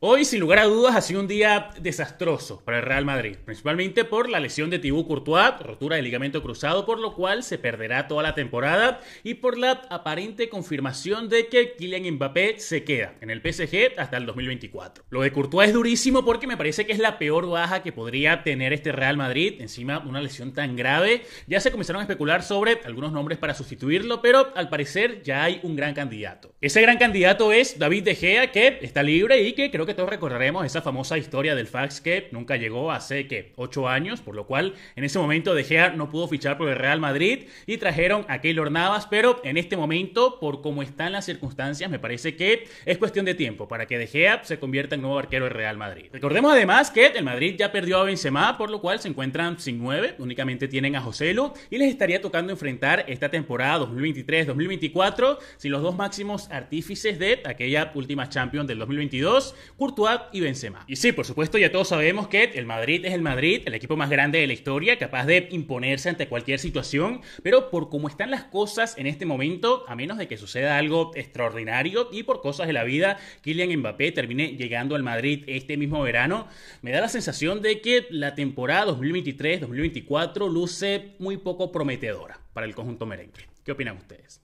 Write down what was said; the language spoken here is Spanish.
Hoy, sin lugar a dudas, ha sido un día desastroso para el Real Madrid, principalmente por la lesión de Thibaut Courtois, rotura de ligamento cruzado, por lo cual se perderá toda la temporada, y por la aparente confirmación de que Kylian Mbappé se queda en el PSG hasta el 2024. Lo de Courtois es durísimo porque me parece que es la peor baja que podría tener este Real Madrid, encima una lesión tan grave. Ya se comenzaron a especular sobre algunos nombres para sustituirlo, pero al parecer ya hay un gran candidato. Ese gran candidato es David De Gea, que está libre y que creo que todos recordaremos esa famosa historia del fax que nunca llegó hace que 8 años, por lo cual en ese momento De Gea no pudo fichar por el Real Madrid y trajeron a Keylor Navas, pero en este momento, por cómo están las circunstancias, me parece que es cuestión de tiempo para que De Gea se convierta en nuevo arquero del Real Madrid. Recordemos además que el Madrid ya perdió a Benzema, por lo cual se encuentran sin nueve, únicamente tienen a Joselu y les estaría tocando enfrentar esta temporada 2023-2024 sin los dos máximos artífices de aquella última Champions del 2022 Courtois y Benzema. Y sí, por supuesto, ya todos sabemos que el Madrid es el Madrid, el equipo más grande de la historia, capaz de imponerse ante cualquier situación, pero por cómo están las cosas en este momento, a menos de que suceda algo extraordinario y por cosas de la vida, Kylian Mbappé termine llegando al Madrid este mismo verano, me da la sensación de que la temporada 2023-2024 luce muy poco prometedora para el conjunto merengue. ¿Qué opinan ustedes?